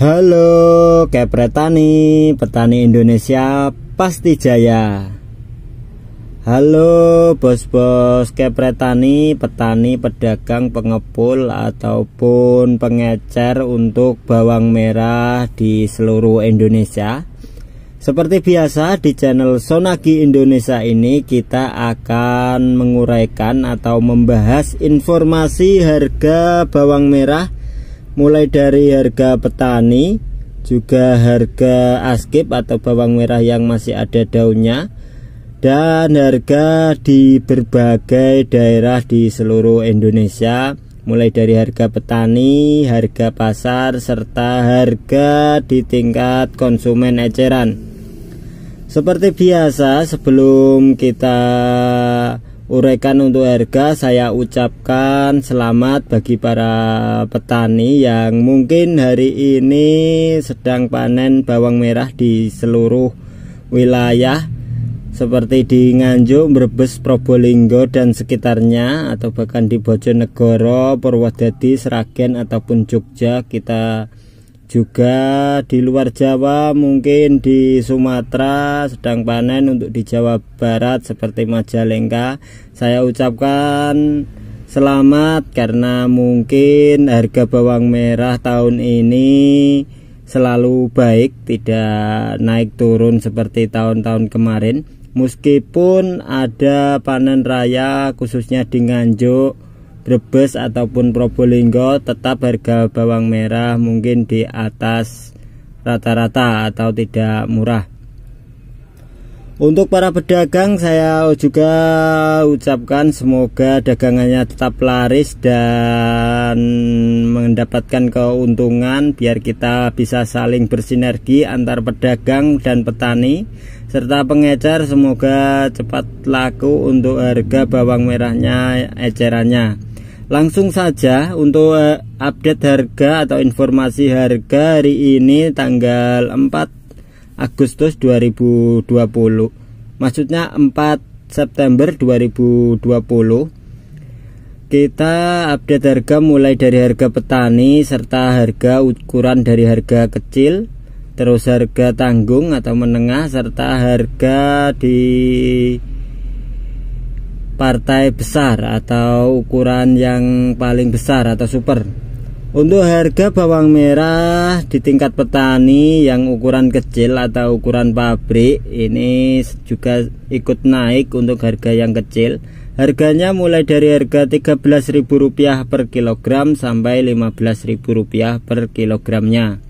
Halo Kepretani, petani Indonesia pasti jaya Halo bos-bos Kepretani, petani, pedagang, pengepul ataupun pengecer untuk bawang merah di seluruh Indonesia Seperti biasa di channel Sonagi Indonesia ini kita akan menguraikan atau membahas informasi harga bawang merah mulai dari harga petani juga harga askip atau bawang merah yang masih ada daunnya dan harga di berbagai daerah di seluruh Indonesia mulai dari harga petani, harga pasar serta harga di tingkat konsumen eceran. Seperti biasa sebelum kita Uraikan untuk harga saya ucapkan selamat bagi para petani yang mungkin hari ini sedang panen bawang merah di seluruh wilayah seperti di Nganjuk, Brebes, Probolinggo dan sekitarnya atau bahkan di Bojonegoro, Purwodadi, Sragen ataupun Jogja kita juga di luar Jawa mungkin di Sumatera sedang panen untuk di Jawa Barat seperti Majalengka saya ucapkan selamat karena mungkin harga bawang merah tahun ini selalu baik tidak naik turun seperti tahun-tahun kemarin meskipun ada panen raya khususnya di Nganjuk Brebes ataupun Probolinggo tetap harga bawang merah mungkin di atas rata-rata atau tidak murah untuk para pedagang saya juga ucapkan semoga dagangannya tetap laris dan mendapatkan keuntungan biar kita bisa saling bersinergi antar pedagang dan petani serta pengecer semoga cepat laku untuk harga bawang merahnya ecerannya Langsung saja untuk eh, update harga atau informasi harga hari ini tanggal 4 Agustus 2020. Maksudnya 4 September 2020. Kita update harga mulai dari harga petani serta harga ukuran dari harga kecil, terus harga tanggung atau menengah serta harga di partai besar atau ukuran yang paling besar atau super untuk harga bawang merah di tingkat petani yang ukuran kecil atau ukuran pabrik ini juga ikut naik untuk harga yang kecil harganya mulai dari harga Rp13.000 per kilogram sampai Rp15.000 per kilogramnya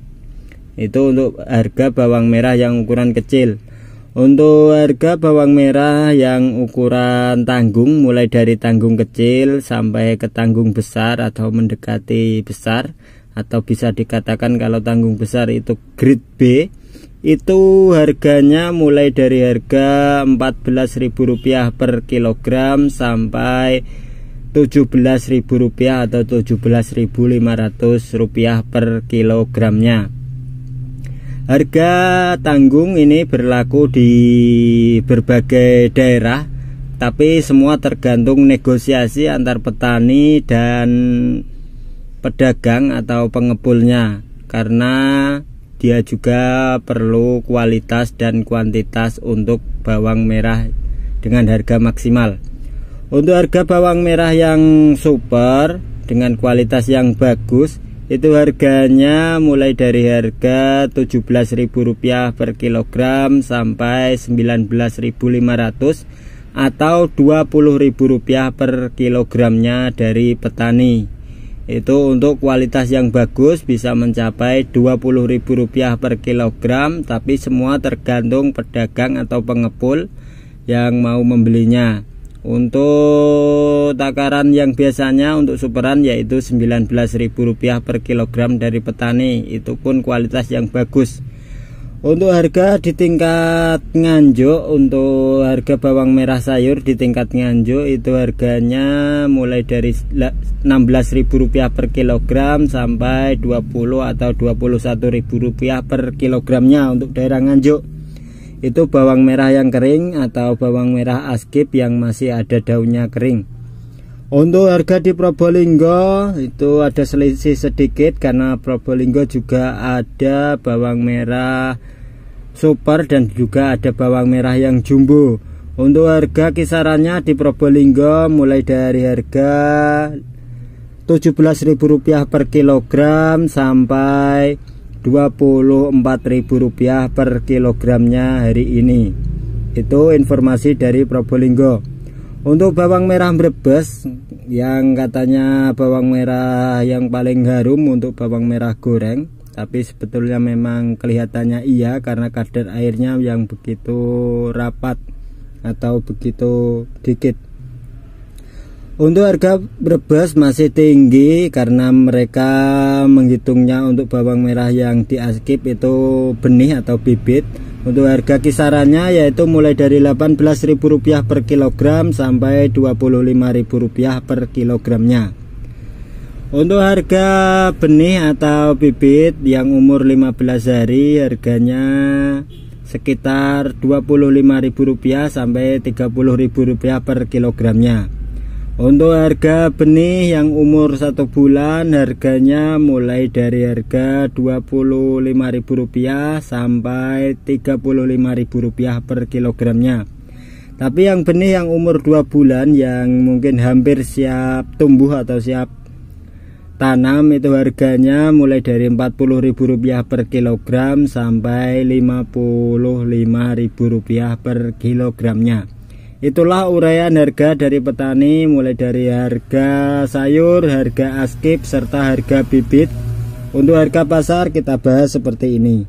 itu untuk harga bawang merah yang ukuran kecil untuk harga bawang merah yang ukuran tanggung mulai dari tanggung kecil sampai ke tanggung besar atau mendekati besar atau bisa dikatakan kalau tanggung besar itu grade B itu harganya mulai dari harga Rp14.000 per kilogram sampai Rp17.000 atau Rp17.500 per kilogramnya. Harga tanggung ini berlaku di berbagai daerah, tapi semua tergantung negosiasi antar petani dan pedagang atau pengepulnya, karena dia juga perlu kualitas dan kuantitas untuk bawang merah dengan harga maksimal. Untuk harga bawang merah yang super dengan kualitas yang bagus, itu harganya mulai dari harga Rp17.000 per kilogram sampai rp 19.500 atau Rp20.000 per kilogramnya dari petani itu untuk kualitas yang bagus bisa mencapai Rp20.000 per kilogram tapi semua tergantung pedagang atau pengepul yang mau membelinya untuk takaran yang biasanya untuk superan yaitu Rp19.000 per kilogram dari petani itu pun kualitas yang bagus untuk harga di tingkat Nganjuk untuk harga bawang merah sayur di tingkat Nganjuk itu harganya mulai dari Rp16.000 per kilogram sampai 20 atau Rp21.000 per kilogramnya untuk daerah Nganjuk itu bawang merah yang kering atau bawang merah askip yang masih ada daunnya kering untuk harga di Probolinggo itu ada selisih sedikit karena Probolinggo juga ada bawang merah super dan juga ada bawang merah yang jumbo untuk harga kisarannya di Probolinggo mulai dari harga Rp17.000 per kilogram sampai Rp24.000 per kilogramnya hari ini itu informasi dari Probolinggo untuk bawang merah Brebes yang katanya bawang merah yang paling harum untuk bawang merah goreng tapi sebetulnya memang kelihatannya iya karena kadar airnya yang begitu rapat atau begitu dikit untuk harga Brebes masih tinggi karena mereka menghitungnya untuk bawang merah yang diaskip itu benih atau bibit. Untuk harga kisarannya yaitu mulai dari Rp18.000 per kilogram sampai Rp25.000 per kilogramnya. Untuk harga benih atau bibit yang umur 15 hari harganya sekitar Rp25.000 sampai Rp30.000 per kilogramnya. Untuk harga benih yang umur satu bulan harganya mulai dari harga Rp25.000 sampai Rp35.000 per kilogramnya. Tapi yang benih yang umur 2 bulan yang mungkin hampir siap tumbuh atau siap tanam itu harganya mulai dari Rp40.000 per kilogram sampai Rp55.000 per kilogramnya. Itulah uraian harga dari petani mulai dari harga sayur, harga askip, serta harga bibit. Untuk harga pasar kita bahas seperti ini.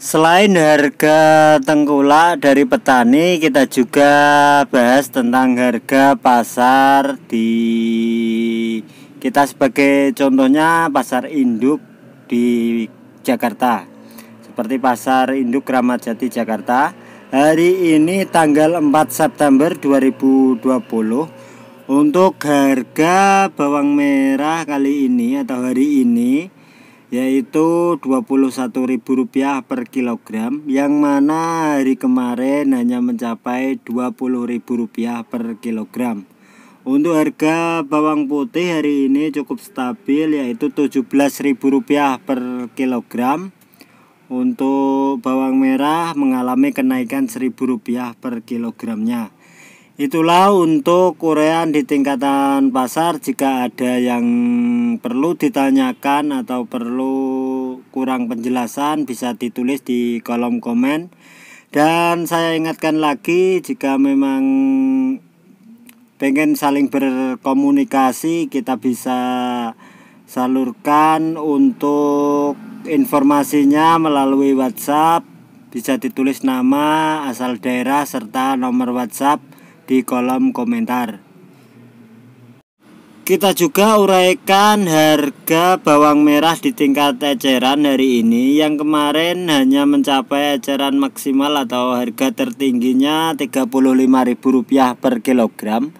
Selain harga tengkulak dari petani, kita juga bahas tentang harga pasar di kita sebagai contohnya pasar induk di Jakarta seperti Pasar Induk Kramat Jati Jakarta. Hari ini tanggal 4 September 2020 untuk harga bawang merah kali ini atau hari ini yaitu Rp21.000 per kilogram yang mana hari kemarin hanya mencapai Rp20.000 per kilogram. Untuk harga bawang putih hari ini cukup stabil yaitu Rp17.000 per kilogram. Untuk bawang merah mengalami kenaikan Rp1.000 per kilogramnya. Itulah untuk korean di tingkatan pasar jika ada yang perlu ditanyakan atau perlu kurang penjelasan bisa ditulis di kolom komen. Dan saya ingatkan lagi jika memang pengen saling berkomunikasi kita bisa salurkan untuk informasinya melalui WhatsApp bisa ditulis nama, asal daerah serta nomor WhatsApp di kolom komentar. Kita juga uraikan harga bawang merah di tingkat eceran hari ini yang kemarin hanya mencapai eceran maksimal atau harga tertingginya Rp35.000 per kilogram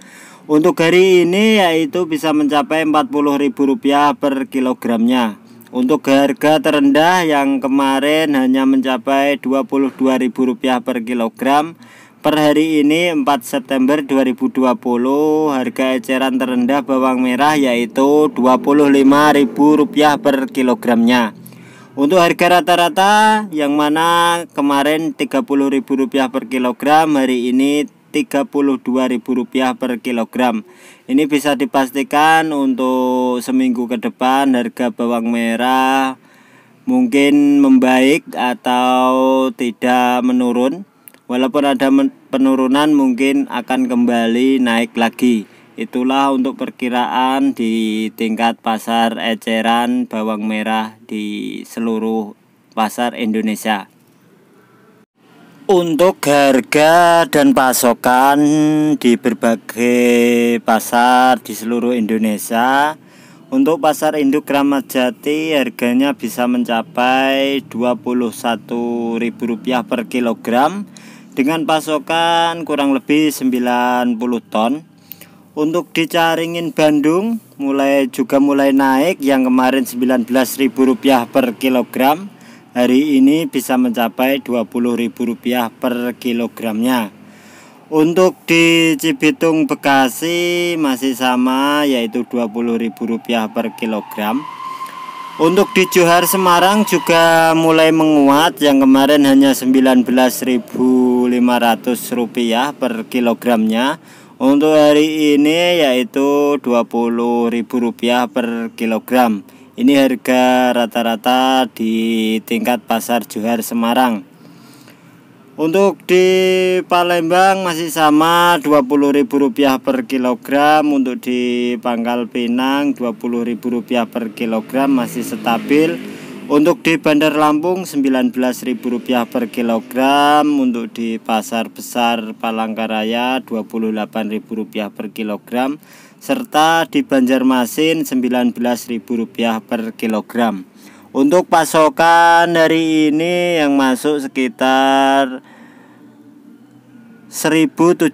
untuk hari ini yaitu bisa mencapai Rp40.000 per kilogramnya. Untuk harga terendah yang kemarin hanya mencapai Rp22.000 per kilogram. Per hari ini 4 September 2020 harga eceran terendah bawang merah yaitu Rp25.000 per kilogramnya. Untuk harga rata-rata yang mana kemarin Rp30.000 per kilogram hari ini Rp32.000 per kilogram. Ini bisa dipastikan untuk seminggu ke depan harga bawang merah mungkin membaik atau tidak menurun. Walaupun ada penurunan mungkin akan kembali naik lagi. Itulah untuk perkiraan di tingkat pasar eceran bawang merah di seluruh pasar Indonesia. Untuk harga dan pasokan di berbagai pasar di seluruh Indonesia Untuk pasar induk Kramat Jati harganya bisa mencapai Rp21.000 per kilogram Dengan pasokan kurang lebih 90 ton Untuk di Caringin Bandung mulai juga mulai naik yang kemarin Rp19.000 per kilogram hari ini bisa mencapai Rp20.000 per kilogramnya untuk di Cibitung Bekasi masih sama yaitu Rp20.000 per kilogram untuk di Johar Semarang juga mulai menguat yang kemarin hanya Rp19.500 per kilogramnya untuk hari ini yaitu Rp20.000 per kilogram ini harga rata-rata di tingkat pasar Johar Semarang. Untuk di Palembang masih sama Rp20.000 per kilogram Untuk di Pangkal Pinang Rp20.000 per kilogram masih stabil Untuk di Bandar Lampung Rp19.000 per kilogram Untuk di Pasar Besar Palangkaraya Rp28.000 per kilogram serta di Banjarmasin Rp19.000 per kilogram. Untuk pasokan hari ini yang masuk sekitar 1700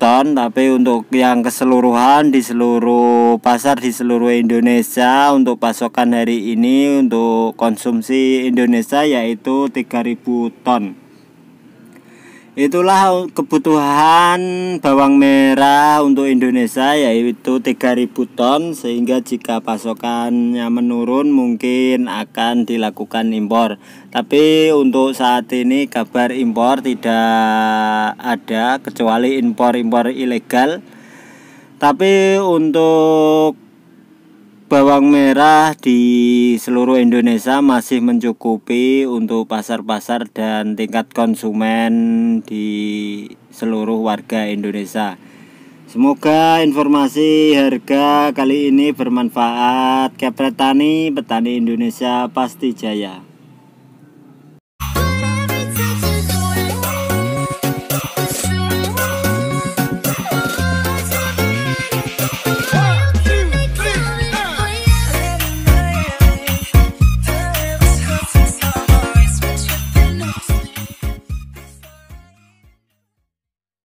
ton tapi untuk yang keseluruhan di seluruh pasar di seluruh Indonesia untuk pasokan hari ini untuk konsumsi Indonesia yaitu 3000 ton. Itulah kebutuhan bawang merah untuk Indonesia yaitu 3000 ton sehingga jika pasokannya menurun mungkin akan dilakukan impor. Tapi untuk saat ini kabar impor tidak ada kecuali impor-impor ilegal. Tapi untuk bawang merah di seluruh Indonesia masih mencukupi untuk pasar-pasar dan tingkat konsumen di seluruh warga Indonesia. Semoga informasi harga kali ini bermanfaat. Kepretani, petani Indonesia pasti jaya.